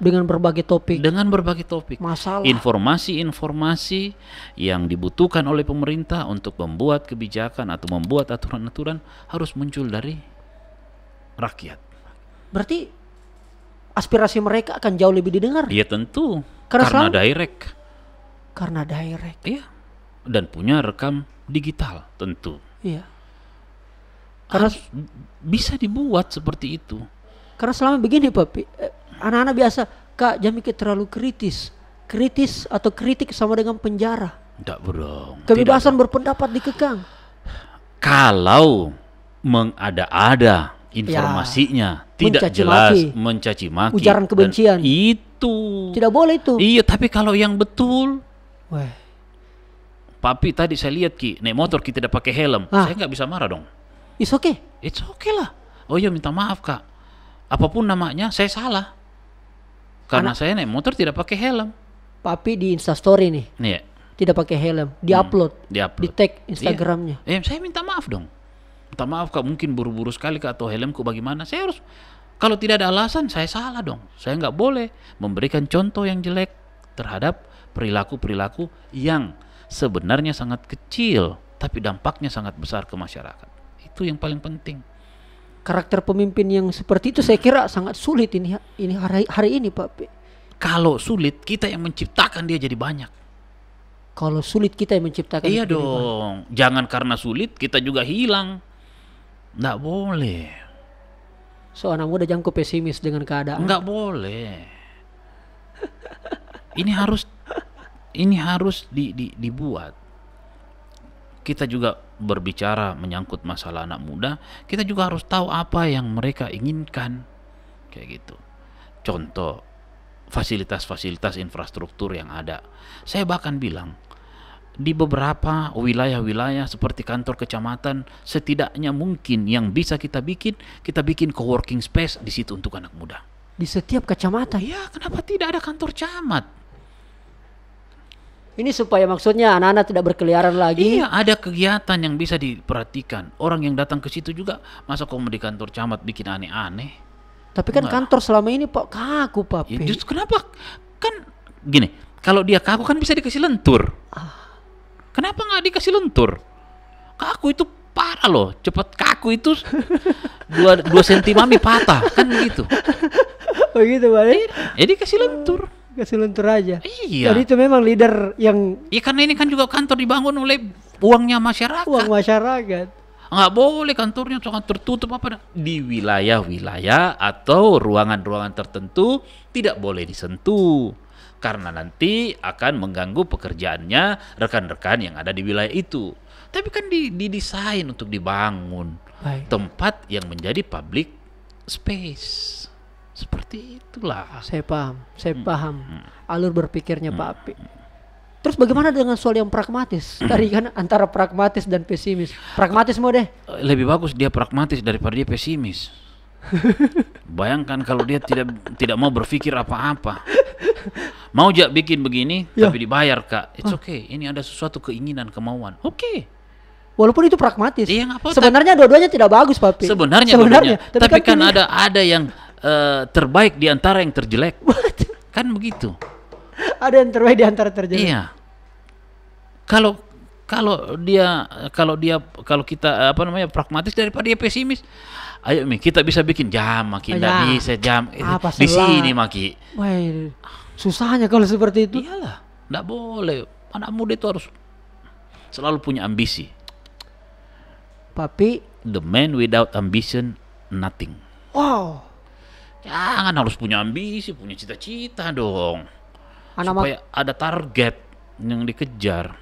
dengan berbagai topik. Dengan berbagai topik. Masalah. Informasi-informasi yang dibutuhkan oleh pemerintah untuk membuat kebijakan atau membuat aturan-aturan harus muncul dari rakyat. Berarti aspirasi mereka akan jauh lebih didengar. Iya tentu. Karena, karena direct. Karena direct. Iya. Dan punya rekam digital tentu. Iya karena bisa dibuat seperti itu karena selama begini Pak eh, anak-anak biasa kak jangan mikir terlalu kritis kritis atau kritik sama dengan penjara tidak bro kebebasan tidak. berpendapat dikekang kalau mengada-ada informasinya ya, tidak mencaci jelas maki. mencaci maki ujaran kebencian itu tidak boleh itu iya tapi kalau yang betul Weh. papi tadi saya lihat ki naik motor kita tidak pakai helm ah. saya nggak bisa marah dong it's okay it's okay lah oh iya minta maaf kak apapun namanya saya salah karena Anak. saya naik motor tidak pakai helm papi di instastory nih iya yeah. tidak pakai helm di upload. hmm, upload. di tag iya. instagramnya yeah. eh, saya minta maaf dong minta maaf kak mungkin buru-buru sekali kak atau helmku bagaimana saya harus kalau tidak ada alasan saya salah dong saya nggak boleh memberikan contoh yang jelek terhadap perilaku-perilaku yang sebenarnya sangat kecil tapi dampaknya sangat besar ke masyarakat itu yang paling penting. Karakter pemimpin yang seperti itu saya kira sangat sulit ini ini hari hari ini Pak. Kalau sulit kita yang menciptakan dia jadi banyak. Kalau sulit kita yang menciptakan. Iya dong. Banyak. Jangan karena sulit kita juga hilang. Nggak boleh. So anak muda jangan pesimis dengan keadaan. Nggak boleh. ini harus ini harus di, di, dibuat. Kita juga berbicara menyangkut masalah anak muda, kita juga harus tahu apa yang mereka inginkan. Kayak gitu. Contoh fasilitas-fasilitas infrastruktur yang ada. Saya bahkan bilang di beberapa wilayah-wilayah seperti kantor kecamatan setidaknya mungkin yang bisa kita bikin, kita bikin co-working space di situ untuk anak muda. Di setiap kecamatan? Ya, kenapa tidak ada kantor camat? Ini supaya maksudnya anak-anak tidak berkeliaran lagi. Iya, ada kegiatan yang bisa diperhatikan. Orang yang datang ke situ juga masuk kok di kantor camat bikin aneh-aneh. Tapi kan Enggak. kantor selama ini Pak kaku, Pak. Ya, justru kenapa? Kan gini, kalau dia kaku kan bisa dikasih lentur. Ah. Kenapa nggak dikasih lentur? Kaku itu parah loh, cepat kaku itu [LAUGHS] dua dua senti mami patah kan gitu. Begitu oh, Pak. Jadi ya? iya, ya kasih lentur kasih keseluntur aja. Iya. Jadi itu memang leader yang. Iya karena ini kan juga kantor dibangun oleh uangnya masyarakat. Uang masyarakat. Enggak boleh kantornya sangat tertutup apa di wilayah-wilayah atau ruangan-ruangan tertentu tidak boleh disentuh karena nanti akan mengganggu pekerjaannya rekan-rekan yang ada di wilayah itu. Tapi kan didesain untuk dibangun Baik. tempat yang menjadi public space seperti itulah saya paham saya hmm. paham hmm. alur berpikirnya hmm. Pak Api hmm. Terus bagaimana dengan soal yang pragmatis? Tadi kan antara pragmatis dan pesimis. Pragmatis mau deh. Eh, lebih bagus dia pragmatis daripada dia pesimis. [LAUGHS] Bayangkan kalau dia tidak tidak mau berpikir apa-apa. Mau jak bikin begini ya. tapi dibayar, Kak. It's ah. okay. Ini ada sesuatu keinginan, kemauan. Oke. Okay. Walaupun itu pragmatis. Iya, apa Sebenarnya dua-duanya tidak bagus, Papi. Sebenarnya, sebenarnya. Dua tapi, tapi kan, kan ada ada yang uh, terbaik di antara yang terjelek. kan begitu. Ada yang terbaik di antara terjelek. Iya. Kalau kalau dia kalau dia kalau kita apa namanya pragmatis daripada dia pesimis. Ayo Mi, kita bisa bikin jam Maki, enggak ya. bisa jam eh, apa di salah. sini Maki. Wah, susahnya kalau seperti itu. Iyalah, enggak boleh. Anak muda itu harus selalu punya ambisi. Papi, the man without ambition nothing. Wow. Jangan harus punya ambisi, punya cita-cita dong. Anak Supaya ada target yang dikejar.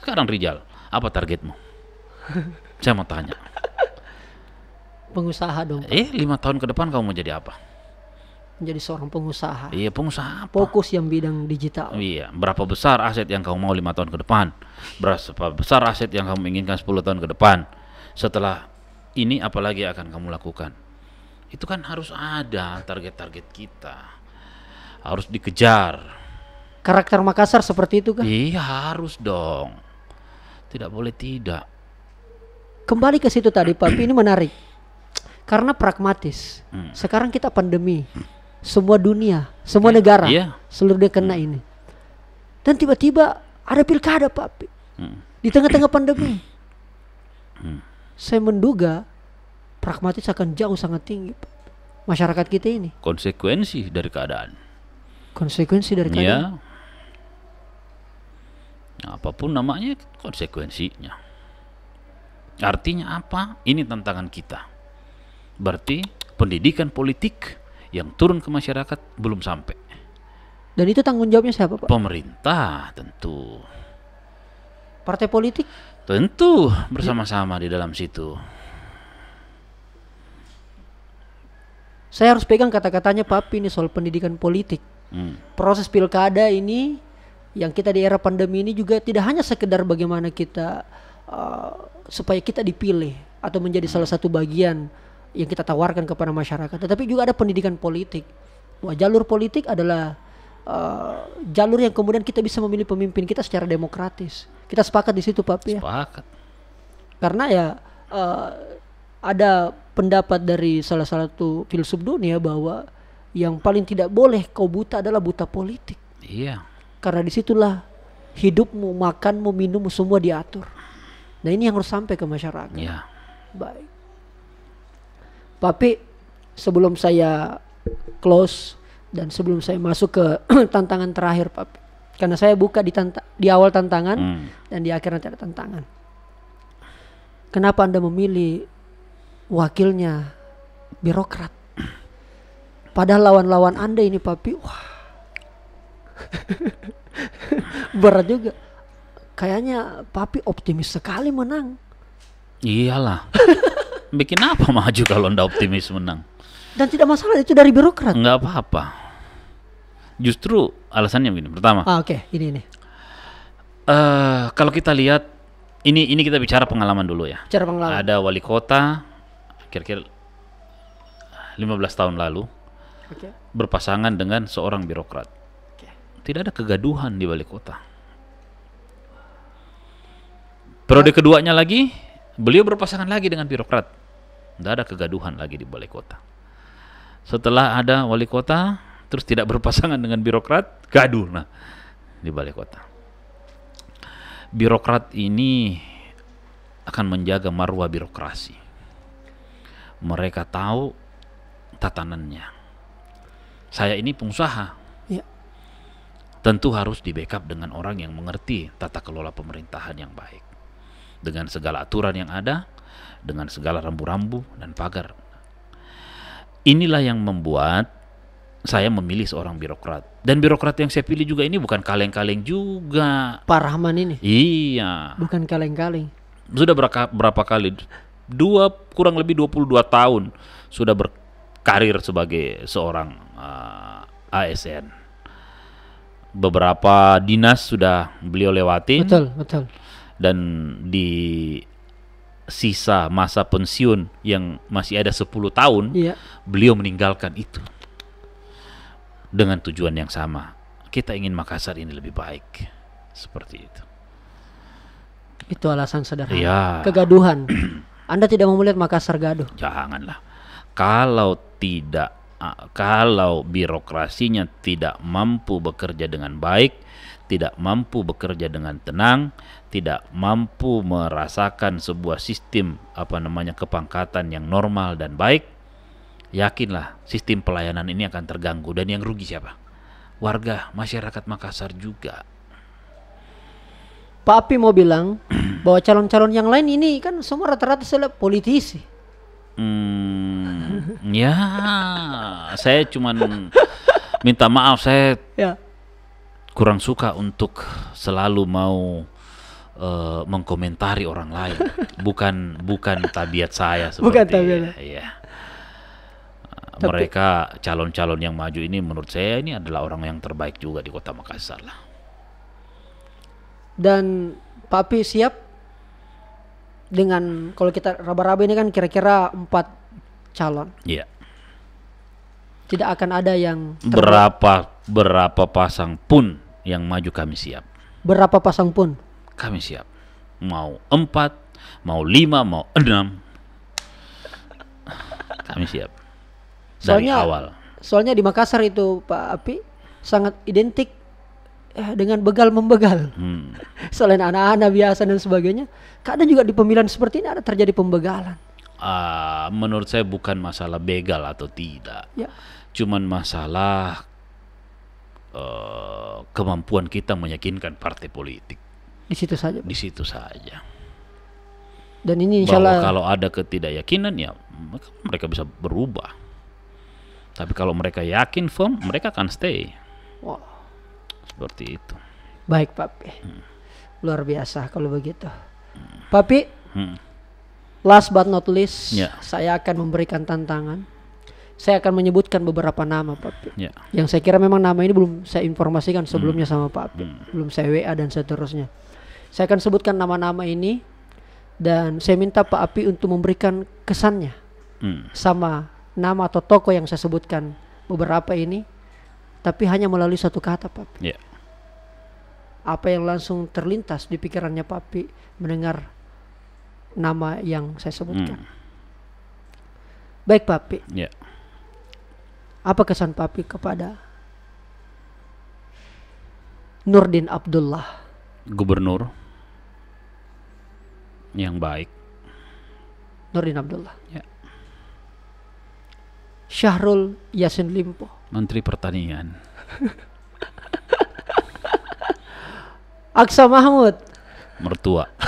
Sekarang Rijal, apa targetmu? [LAUGHS] Saya mau tanya. Pengusaha dong. Pak. Eh, lima tahun ke depan kamu mau jadi apa? Menjadi seorang pengusaha. Iya, pengusaha. Apa? Fokus yang bidang digital. Iya, berapa besar aset yang kamu mau lima tahun ke depan? Berapa besar aset yang kamu inginkan sepuluh tahun ke depan? Setelah ini, apalagi akan kamu lakukan? itu kan harus ada target-target kita harus dikejar karakter Makassar seperti itu kan iya harus dong tidak boleh tidak kembali ke situ tadi Pak ini menarik karena pragmatis hmm. sekarang kita pandemi semua dunia semua yeah, hmm. negara yeah. seluruh dia kena hmm. ini dan tiba-tiba ada pilkada Pak hmm. di tengah-tengah pandemi hmm. saya menduga pragmatis akan jauh sangat tinggi masyarakat kita ini. Konsekuensi dari keadaan. Konsekuensi dari ya. keadaan. Ya. apapun namanya konsekuensinya. Artinya apa? Ini tantangan kita. Berarti pendidikan politik yang turun ke masyarakat belum sampai. Dan itu tanggung jawabnya siapa, Pak? Pemerintah tentu. Partai politik? Tentu bersama-sama di dalam situ. Saya harus pegang kata-katanya Papi ini soal pendidikan politik. Hmm. Proses pilkada ini yang kita di era pandemi ini juga tidak hanya sekedar bagaimana kita uh, supaya kita dipilih atau menjadi hmm. salah satu bagian yang kita tawarkan kepada masyarakat, tetapi juga ada pendidikan politik. Wah, jalur politik adalah uh, jalur yang kemudian kita bisa memilih pemimpin kita secara demokratis. Kita sepakat di situ, Pak. Ya. Sepakat. Karena ya uh, ada pendapat dari salah satu filsuf dunia bahwa yang paling tidak boleh kau buta adalah buta politik. Iya. Karena disitulah hidupmu, makanmu, minummu semua diatur. Nah ini yang harus sampai ke masyarakat. Iya. Baik. Tapi sebelum saya close dan sebelum saya masuk ke [CLEARS THROAT] tantangan terakhir Pak karena saya buka di, tanta di awal tantangan hmm. dan di akhir nanti ada tantangan. Kenapa Anda memilih wakilnya birokrat. Padahal lawan-lawan Anda ini papi, wah. [LAUGHS] Berat juga. Kayaknya papi optimis sekali menang. Iyalah. [LAUGHS] Bikin apa maju kalau Anda optimis menang? Dan tidak masalah itu dari birokrat. Enggak apa-apa. Justru alasannya begini. Pertama. Ah, oke, okay. ini nih. Eh, uh, kalau kita lihat ini ini kita bicara pengalaman dulu ya. Bicara pengalaman. Ada wali kota, kira-kira 15 tahun lalu okay. berpasangan dengan seorang birokrat. Okay. Tidak ada kegaduhan di balik kota. Periode keduanya lagi, beliau berpasangan lagi dengan birokrat. Tidak ada kegaduhan lagi di balik kota. Setelah ada wali kota, terus tidak berpasangan dengan birokrat, gaduh nah di balik kota. Birokrat ini akan menjaga marwah birokrasi mereka tahu tatanannya. Saya ini pengusaha. Ya. Tentu harus di backup dengan orang yang mengerti tata kelola pemerintahan yang baik. Dengan segala aturan yang ada, dengan segala rambu-rambu dan pagar. Inilah yang membuat saya memilih seorang birokrat. Dan birokrat yang saya pilih juga ini bukan kaleng-kaleng juga. Pak Rahman ini? Iya. Bukan kaleng-kaleng. Sudah berapa, berapa kali dua kurang lebih 22 tahun sudah berkarir sebagai seorang uh, eh, ASN. Beberapa dinas sudah beliau lewati. Betul, betul. Dan di sisa masa pensiun yang masih ada 10 tahun, iya. beliau meninggalkan itu dengan tujuan yang sama. Kita ingin Makassar ini lebih baik. Seperti itu. Itu alasan sederhana. Ya. Kegaduhan. [CLEARS THROAT] Anda tidak mau melihat Makassar gaduh? Janganlah. Kalau tidak ah, kalau birokrasinya tidak mampu bekerja dengan baik, tidak mampu bekerja dengan tenang, tidak mampu merasakan sebuah sistem apa namanya kepangkatan yang normal dan baik, yakinlah sistem pelayanan ini akan terganggu dan yang rugi siapa? Warga masyarakat Makassar juga. Papi mau bilang bahwa calon-calon yang lain ini kan semua rata-rata seleb politisi. Hmm, ya, saya cuman minta maaf saya ya. kurang suka untuk selalu mau uh, mengkomentari orang lain. Bukan bukan tabiat saya seperti bukan tabiat. Ya, ya. Mereka calon-calon yang maju ini menurut saya ini adalah orang yang terbaik juga di Kota Makassar lah. Dan Papi siap dengan kalau kita raba-raba ini kan kira-kira empat calon. Iya. Yeah. Tidak akan ada yang terbaik. berapa berapa pasang pun yang maju kami siap. Berapa pasang pun? Kami siap. Mau empat, mau lima, mau enam. Kami siap. Dari soalnya, awal. Soalnya di Makassar itu Pak Api sangat identik Eh, dengan begal membegal. Hmm. [LAUGHS] Selain anak-anak biasa dan sebagainya, kadang juga di pemilihan seperti ini ada terjadi pembegalan. Uh, menurut saya bukan masalah begal atau tidak, ya. cuman masalah uh, kemampuan kita meyakinkan partai politik. Di situ saja. Di situ saja. Dan ini insya Allah. kalau ada ketidakyakinan ya mereka bisa berubah. Tapi kalau mereka yakin firm, mereka akan stay. Wow seperti itu. Baik Papi. Hmm. Luar biasa kalau begitu. Hmm. Papi, hmm. last but not least, yeah. saya akan memberikan tantangan. Saya akan menyebutkan beberapa nama Papi. Yeah. Yang saya kira memang nama ini belum saya informasikan hmm. sebelumnya hmm. sama Papi. Hmm. Belum saya WA dan seterusnya. Saya akan sebutkan nama-nama ini dan saya minta Pak Api untuk memberikan kesannya hmm. sama nama atau toko yang saya sebutkan beberapa ini, tapi hanya melalui satu kata, Pak. Yeah apa yang langsung terlintas di pikirannya papi mendengar nama yang saya sebutkan. Hmm. Baik papi. Yeah. Apa kesan papi kepada Nurdin Abdullah? Gubernur yang baik. Nurdin Abdullah. Ya. Syahrul Yasin Limpo. Menteri Pertanian. [LAUGHS] Aksa Mahmud. Mertua. [LAUGHS]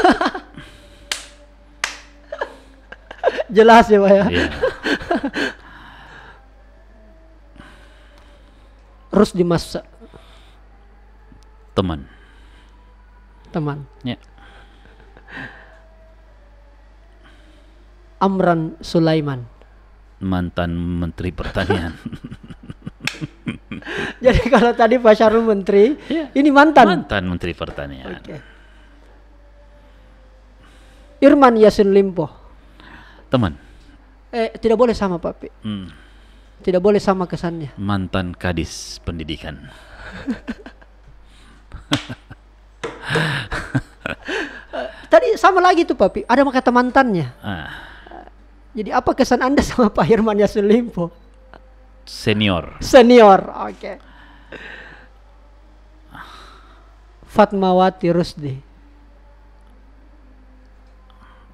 Jelas ya Pak ya. Yeah. Terus masa Teman. Teman. Ya. Amran Sulaiman. Mantan Menteri Pertanian. [LAUGHS] [LAUGHS] Jadi kalau tadi Pak Syarul menteri, yeah. ini mantan. Mantan menteri pertanian. Okay. Irman Yasin Limpo. Teman. Eh, tidak boleh sama Pak Pi. Hmm. Tidak boleh sama kesannya. Mantan Kadis Pendidikan. [LAUGHS] Tadi sama lagi tuh Pak Pi, ada kata mantannya. Ah. Jadi apa kesan Anda [LAUGHS] sama Pak Irman Yasin Limpo? Senior. Senior, oke. Okay. Fatmawati Rusdi.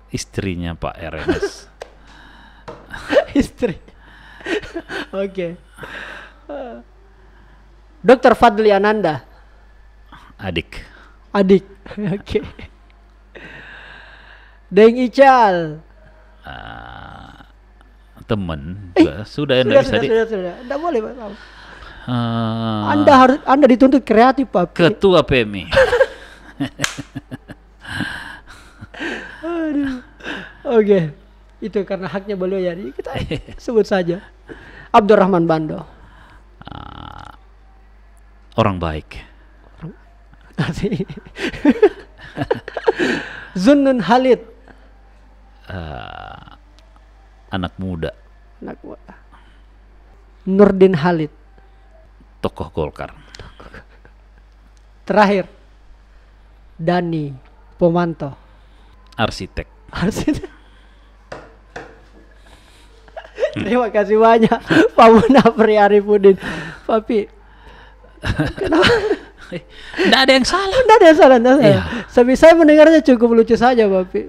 Istrinya Pak RNS. [LAUGHS] Istri. Oke. Dokter Fadli Ananda. Adik. Adik. [LAUGHS] Oke. Okay. Deng Ical. Uh, temen eh, sudah, sudah, sudah, sudah, sudah, sudah, sudah, sudah, sudah, Uh, anda harus Anda dituntut kreatif Pak. Ketua PMI. [LAUGHS] [LAUGHS] Oke. Okay. Itu karena haknya beliau ya. Kita [LAUGHS] sebut saja. Abdurrahman Bando. Uh, orang baik. Orang. Zunnun Halid. Uh, anak muda. Anak muda. Nurdin Halid tokoh Golkar. Terakhir, Dani Pomanto. Arsitek. Arsitek. Hmm. [LAUGHS] Terima kasih banyak [LAUGHS] Pak Munafri Arifudin. Papi, kenapa? Tidak [LAUGHS] ada yang salah. Tidak ada yang salah. Tidak iya. salah. Tapi saya mendengarnya cukup lucu saja, Papi.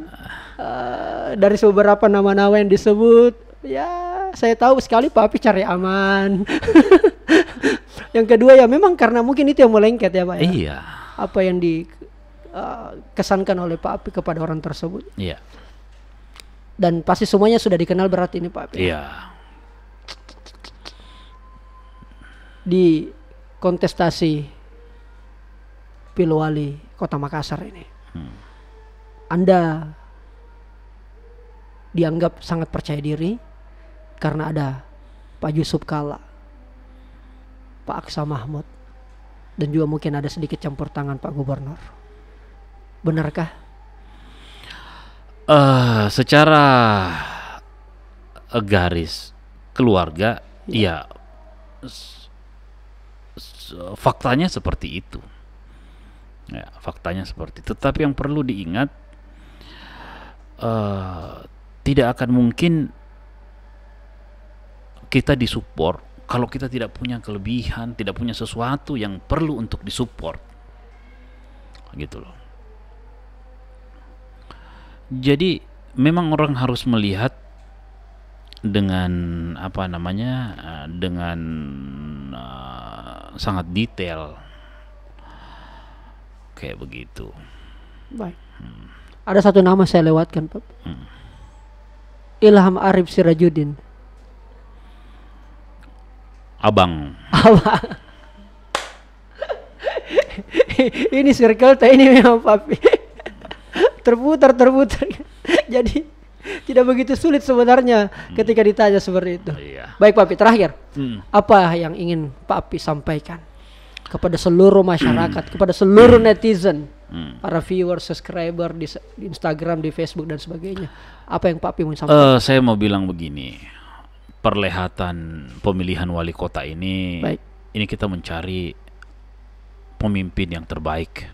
Uh, dari beberapa nama-nama yang disebut, ya saya tahu sekali Papi cari aman. Yang kedua ya memang karena mungkin itu yang melengket ya Pak. Ya? Iya. Apa yang dikesankan eh, uh, oleh Pak Api kepada orang tersebut. Iya. Dan pasti semuanya sudah dikenal berat ini Pak Api. Iya. Di kontestasi Pilwali Kota Makassar ini. Hmm. Anda dianggap sangat percaya diri karena ada Pak Yusuf Kala Pak Aksa Mahmud dan juga mungkin ada sedikit campur tangan Pak Gubernur. Benarkah? Uh, secara garis keluarga, ya, ya faktanya seperti itu. Ya, faktanya seperti itu. Tetapi yang perlu diingat, uh, tidak akan mungkin kita disupport kalau kita tidak punya kelebihan, tidak punya sesuatu yang perlu untuk disupport. Gitu loh. Jadi memang orang harus melihat dengan apa namanya? Eh, dengan uh, sangat detail. Kayak begitu. Baik. Hmm. Ada satu nama saya lewatkan, Pak. Hmm. Ilham Arif Sirajudin abang. Abang. [LAUGHS] ini circle teh ini memang papi. terputar terputar. Jadi tidak begitu sulit sebenarnya hmm. ketika ditanya seperti itu. Iya. Baik papi terakhir. Hmm. Apa yang ingin papi sampaikan kepada seluruh masyarakat, hmm. kepada seluruh hmm. netizen, hmm. para viewer, subscriber di, di Instagram, di Facebook dan sebagainya. Apa yang papi mau eh, sampaikan? Uh, saya mau bilang begini perlihatan pemilihan wali kota ini, Baik. ini kita mencari pemimpin yang terbaik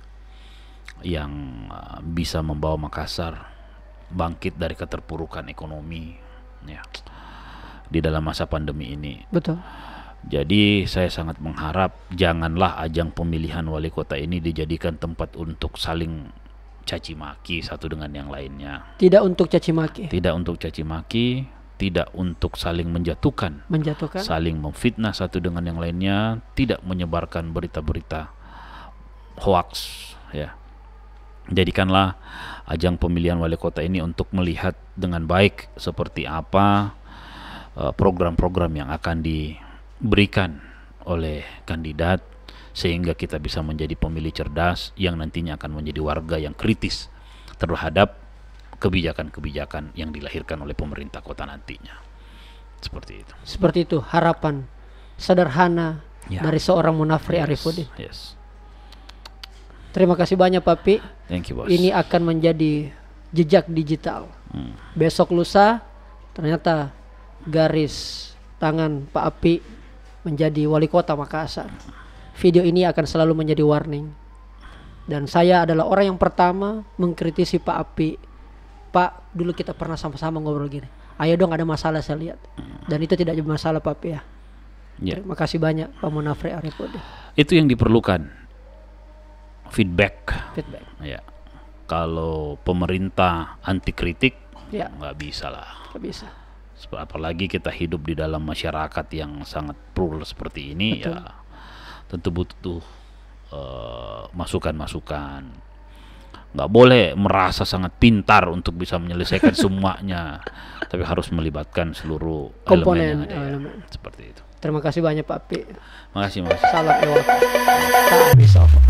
yang uh, bisa membawa Makassar bangkit dari keterpurukan ekonomi ya di dalam masa pandemi ini. Betul. Jadi saya sangat mengharap janganlah ajang pemilihan wali kota ini dijadikan tempat untuk saling caci maki satu dengan yang lainnya. Tidak untuk caci maki. Tidak untuk caci maki, tidak untuk saling menjatuhkan, menjatuhkan, saling memfitnah satu dengan yang lainnya, tidak menyebarkan berita-berita hoax, ya. Jadikanlah ajang pemilihan wali kota ini untuk melihat dengan baik seperti apa eh, program-program yang akan diberikan oleh kandidat sehingga kita bisa menjadi pemilih cerdas yang nantinya akan menjadi warga yang kritis terhadap kebijakan-kebijakan yang dilahirkan oleh pemerintah kota nantinya. Seperti itu. Seperti itu harapan sederhana ya. dari seorang Munafri yes, Arifuddin. Yes. Terima kasih banyak Papi. Thank you, bos. Ini akan menjadi jejak digital. Hmm. Besok lusa ternyata garis tangan Pak Api menjadi wali kota Makassar. Video ini akan selalu menjadi warning. Dan saya adalah orang yang pertama mengkritisi Pak Api Pak dulu kita pernah sama-sama ngobrol gini ayo dong ada masalah saya lihat dan itu tidak jadi masalah Pak ya terima kasih banyak Pak Munafri Arifudin itu yang diperlukan feedback feedback ya kalau pemerintah anti kritik ya. nggak bisa lah nggak bisa apalagi kita hidup di dalam masyarakat yang sangat plural seperti ini ya. Betul. ya tentu butuh eh, masukan-masukan nggak boleh merasa sangat pintar untuk bisa menyelesaikan semuanya tapi harus melibatkan seluruh komponen elemen yang ada, ya. elemen. seperti itu terima kasih banyak Pak Pi makasih mas salam ya. tak off